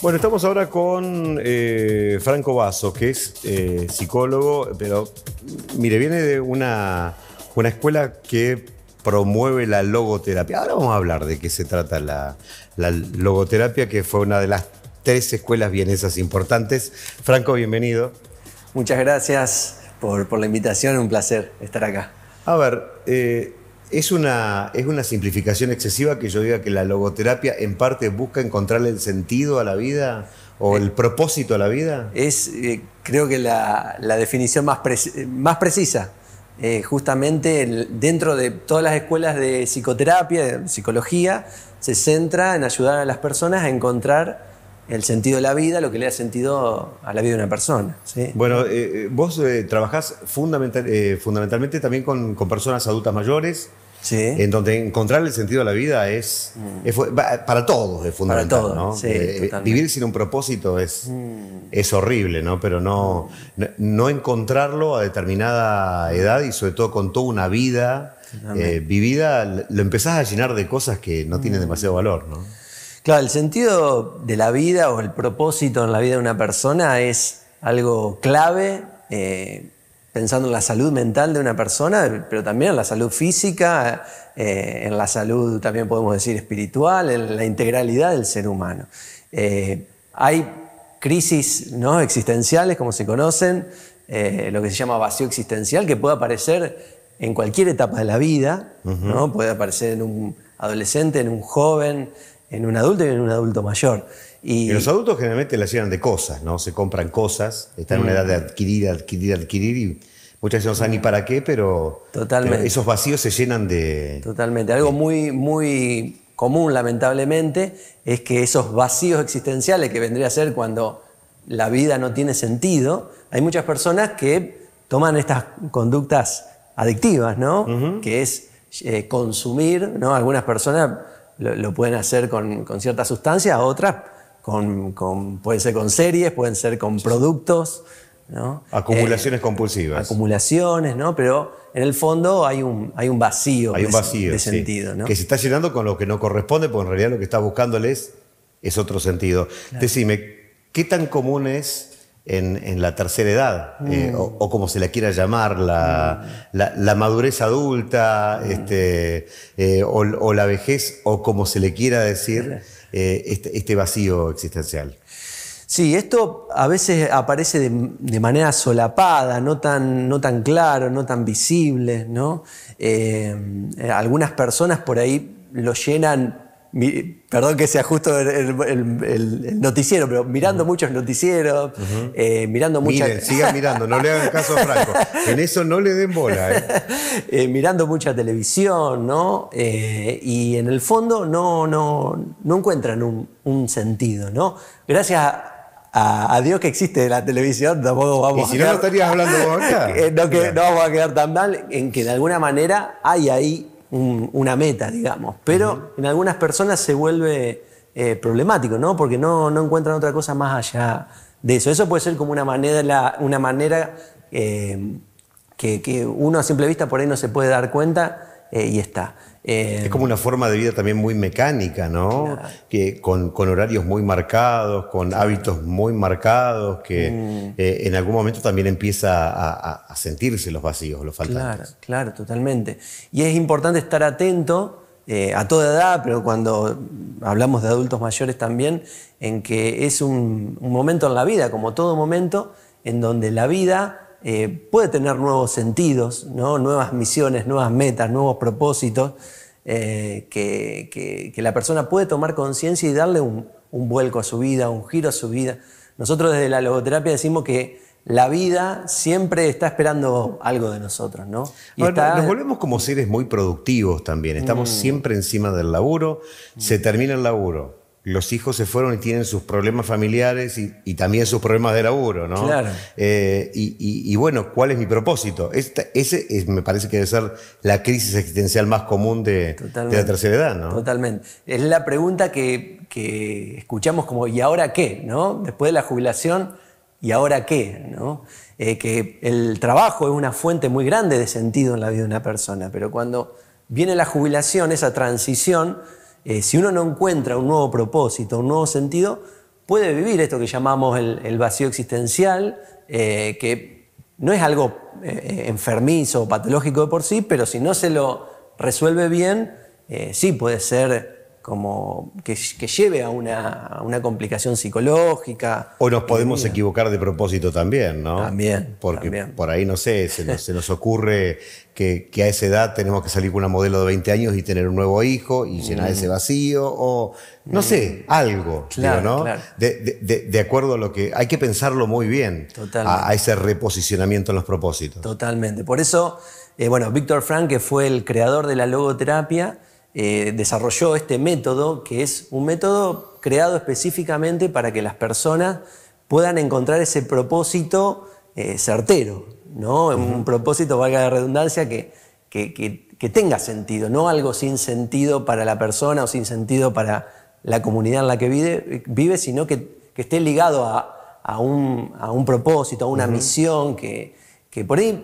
Bueno, estamos ahora con eh, Franco Vaso, que es eh, psicólogo, pero mire, viene de una, una escuela que promueve la logoterapia. Ahora vamos a hablar de qué se trata la, logoterapia, que fue una de las tres escuelas vienesas importantes. Franco, bienvenido. Muchas gracias por, la invitación, un placer estar acá. A ver, eh, es una, es una simplificación excesiva que yo diga que la logoterapia en parte busca encontrar el sentido a la vida o el eh, propósito a la vida. Es, eh, creo que la, definición más, más precisa. Eh, justamente dentro de todas las escuelas de psicoterapia, de psicología, se centra en ayudar a las personas a encontrar el sentido de la vida, lo que le da sentido a la vida de una persona. ¿sí? Bueno, eh, eh, vos eh, trabajás fundamental, fundamentalmente también con, personas adultas mayores, sí. en donde encontrar el sentido de la vida es, mm. para todos es fundamental. Para todos, ¿no? sí, vivir sin un propósito es, mm. es horrible, ¿no? pero no, no encontrarlo a determinada edad y sobre todo con toda una vida. vivida, lo empezás a llenar de cosas que no tienen mm. demasiado valor, ¿no? el sentido de la vida o el propósito en la vida de una persona es algo clave, eh, pensando en la salud mental de una persona, pero también en la salud física, eh, en la salud también podemos decir espiritual, en la integralidad del ser humano. Eh, hay crisis ¿no? existenciales, como se conocen, lo que se llama vacío existencial, que puede aparecer en cualquier etapa de la vida, ¿no? puede aparecer en un adolescente, en un joven, en un adulto y en un adulto mayor. Y, los adultos generalmente la llenan de cosas, ¿no? Se compran cosas, están en una edad de mm. adquirir, adquirir, adquirir y muchas veces no saben ni para qué, pero, Totalmente. esos vacíos se llenan de... Totalmente. Algo muy, muy común, lamentablemente, es que esos vacíos existenciales que vendría a ser cuando la vida no tiene sentido, hay muchas personas que toman estas conductas adictivas, ¿no? Que es eh, consumir, ¿no? Algunas personas lo, pueden hacer con, ciertas sustancias, otras con, pueden ser con series, pueden ser con productos. ¿no? Acumulaciones eh, compulsivas. Acumulaciones, ¿no? Pero en el fondo hay un, hay un vacío, hay un vacío de, sentido. ¿no? Que se está llenando con lo que no corresponde, porque en realidad lo que está buscándoles es otro sentido. Decime, ¿qué tan común es en, la tercera edad, eh, mm. o, como se la quiera llamar, la, mm. madurez adulta, mm. este, eh, o, la vejez, o como se le quiera decir, eh, este, este, vacío existencial. Sí, esto a veces aparece de, manera solapada, no tan, no tan claro, no tan visible, ¿no? algunas personas por ahí lo llenan perdón que sea justo el, noticiero, pero mirando muchos noticieros, eh, mirando muchas. Miren, sigan mirando, no le hagan caso a Franco. En eso no le den bola. ¿eh? Eh, mirando mucha televisión, ¿no? y en el fondo no, no, no encuentran un, sentido, ¿no? Gracias a Dios que existe la televisión, tampoco vamos ¿Y si a no quedar, no estarías hablando vos acá? no vamos a quedar tan mal en que de alguna manera hay ahí una meta, digamos. Pero en algunas personas se vuelve eh, problemático, ¿no? Porque no, no, encuentran otra cosa más allá de eso. Eso puede ser como una manera, una manera eh, que, uno a simple vista por ahí no se puede dar cuenta eh, y está. Eh, es como una forma de vida también muy mecánica, ¿no? Que con, horarios muy marcados, con hábitos muy marcados, que mm. eh, en algún momento también empieza a, sentirse los vacíos, los faltantes. Claro, claro, totalmente. Y es importante estar atento eh, a toda edad, pero cuando hablamos de adultos mayores también, en que es un momento en la vida, como todo momento, en donde la vida eh, puede tener nuevos sentidos, nuevas misiones, nuevas metas, nuevos propósitos, eh, que, la persona puede tomar conciencia y darle un, vuelco a su vida, un giro a su vida. Nosotros desde la logoterapia decimos que la vida siempre está esperando algo de nosotros, ¿no? Nos volvemos como seres muy productivos también. Estamos mm. siempre encima del laburo. Se termina el laburo los hijos se fueron y tienen sus problemas familiares y, también sus problemas de laburo, ¿no? Claro. Eh, y, bueno, ¿cuál es mi propósito? ese me parece que debe ser la crisis existencial más común de, la tercera edad, ¿no? Totalmente. Es la pregunta que, escuchamos como, ¿y ahora qué? ¿No? Después de la jubilación, ¿y ahora qué? ¿No? Eh, que el trabajo es una fuente muy grande de sentido en la vida de una persona, pero cuando viene la jubilación, esa transición, eh, si uno no encuentra un nuevo propósito, un nuevo sentido, puede vivir esto que llamamos el, vacío existencial, eh, que no es algo eh, enfermizo o patológico de por sí, pero si no se lo resuelve bien, sí puede ser como que, lleve a una, complicación psicológica. O nos podemos equivocar de propósito también, ¿no? También. Porque por ahí, no sé, se nos, ocurre que, a esa edad tenemos que salir con una modelo de 20 años y tener un nuevo hijo y llenar mm. ese vacío, o no sé, mm. algo, claro, ¿no? De, acuerdo a lo que hay que pensarlo muy bien, a, ese reposicionamiento en los propósitos. Totalmente. Por eso, eh, bueno, Víctor Frank, que fue el creador de la logoterapia, eh, desarrolló este método, que es un método creado específicamente para que las personas puedan encontrar ese propósito eh, certero, ¿no? Un propósito, valga la redundancia, que, tenga sentido, no algo sin sentido para la persona o sin sentido para la comunidad en la que vive, sino que, esté ligado a, un, propósito, a una misión, que, por ahí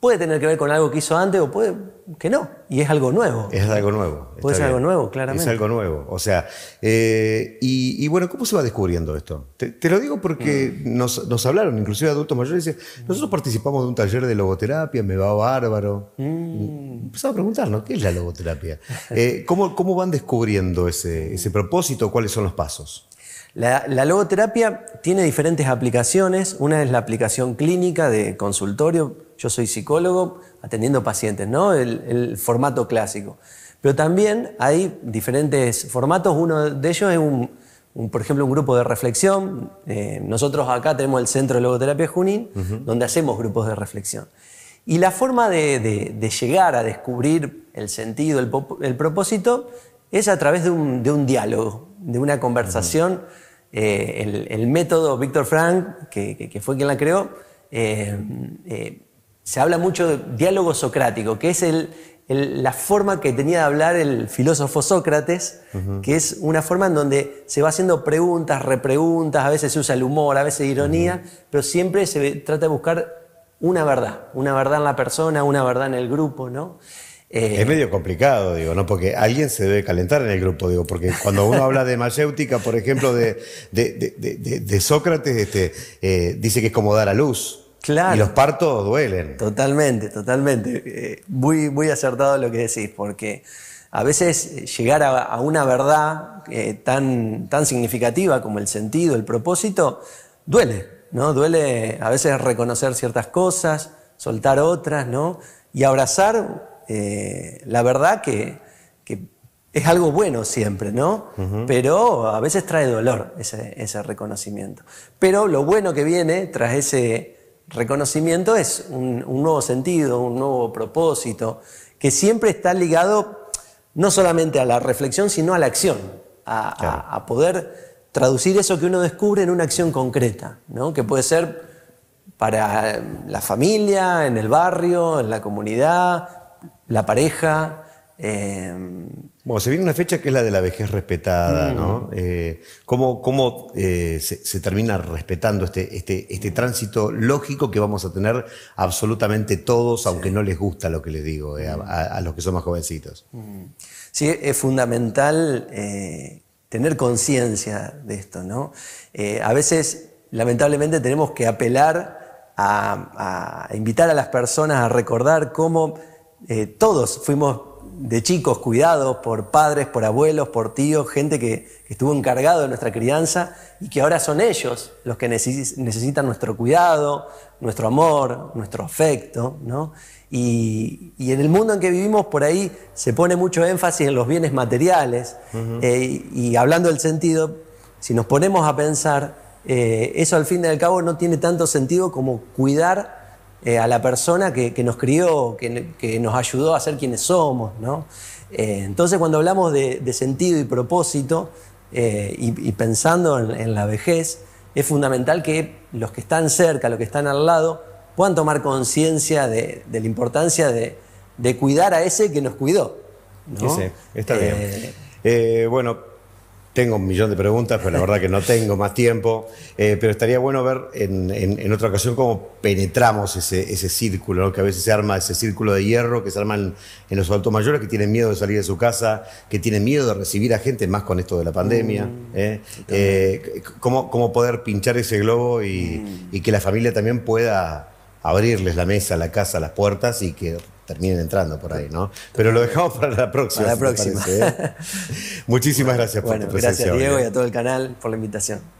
puede tener que ver con algo que hizo antes o puede que no. Y es algo nuevo. Es algo nuevo. Puede ser algo nuevo, claramente. Es algo nuevo. O sea, eh, y, bueno, ¿cómo se va descubriendo esto? Te, lo digo porque mm. nos, hablaron, inclusive adultos mayores, dicen, mm. nosotros participamos de un taller de logoterapia, me va bárbaro. Empezamos Empezaba a preguntarnos, ¿qué es la logoterapia? Eh, ¿cómo, van descubriendo ese, ese propósito? ¿Cuáles son los pasos? La, logoterapia tiene diferentes aplicaciones. Una es la aplicación clínica de consultorio. Yo soy psicólogo atendiendo pacientes, ¿no? El, formato clásico. Pero también hay diferentes formatos. Uno de ellos es por ejemplo, un grupo de reflexión. Eh, nosotros acá tenemos el Centro de Logoterapia Junín, donde hacemos grupos de reflexión. Y la forma de, llegar a descubrir el sentido, el propósito, es a través de un, diálogo, de una conversación. Eh, el, método Víctor Frank, que, fue quien la creó, eh, eh, se habla mucho de diálogo socrático, que es la forma que tenía de hablar el filósofo Sócrates, que es una forma en donde se va haciendo preguntas, repreguntas, a veces se usa el humor, a veces ironía, pero siempre se trata de buscar una verdad, una verdad en la persona, una verdad en el grupo, ¿no? Eh, es medio complicado, digo, ¿no? Porque alguien se debe calentar en el grupo, digo, porque cuando uno habla de mayéutica, por ejemplo, de, Sócrates, este, eh, dice que es como dar a luz. Claro. Y los partos duelen. Totalmente, totalmente. Eh, muy, acertado lo que decís, porque a veces llegar a, una verdad tan, tan significativa como el sentido, el propósito, duele, ¿no? Duele a veces reconocer ciertas cosas, soltar otras, ¿no? Y abrazar eh, la verdad que, es algo bueno siempre, ¿no? Pero a veces trae dolor ese, reconocimiento. Pero lo bueno que viene tras ese reconocimiento es un, nuevo sentido, un nuevo propósito, que siempre está ligado no solamente a la reflexión, sino a la acción, a, poder traducir eso que uno descubre en una acción concreta, que puede ser para la familia, en el barrio, en la comunidad, la pareja. Eh, bueno, se viene una fecha que es la de la vejez respetada, ¿no? Mm. Eh, ¿Cómo, eh, se, termina respetando este, este, este tránsito lógico que vamos a tener absolutamente todos, aunque no les gusta lo que les digo, mm. a, los que son más jovencitos? Mm. Sí, es fundamental tener conciencia de esto, ¿no? a veces, lamentablemente, tenemos que apelar a invitar a las personas a recordar cómo eh, todos fuimos de chicos cuidados por padres, por abuelos, por tíos, gente que, estuvo encargado de nuestra crianza y que ahora son ellos los que necesitan nuestro cuidado, nuestro amor, nuestro afecto. Y, en el mundo en que vivimos por ahí se pone mucho énfasis en los bienes materiales eh, y hablando del sentido, si nos ponemos a pensar, eh, eso al fin y al cabo no tiene tanto sentido como cuidar eh, a la persona que, nos crió, que, nos ayudó a ser quienes somos. ¿no? Eh, entonces cuando hablamos de, sentido y propósito eh, y, pensando en, la vejez, es fundamental que los que están cerca, los que están al lado, puedan tomar conciencia de, la importancia de, cuidar a ese que nos cuidó. está bien. bueno, tengo un millón de preguntas, pero la verdad que no tengo más tiempo. Eh, pero estaría bueno ver en, otra ocasión cómo penetramos ese, ese círculo, que a veces se arma ese círculo de hierro que se arma en, los altos mayores que tienen miedo de salir de su casa, que tienen miedo de recibir a gente, más con esto de la pandemia. Mm, ¿eh? Eh, cómo, poder pinchar ese globo y, mm. y que la familia también pueda abrirles la mesa, la casa, las puertas y que terminen entrando por ahí, ¿no? Pero lo dejamos para la próxima. Para la próxima. ¿eh? Muchísimas gracias por bueno, tu presencia. Gracias, Diego, y a todo el canal por la invitación.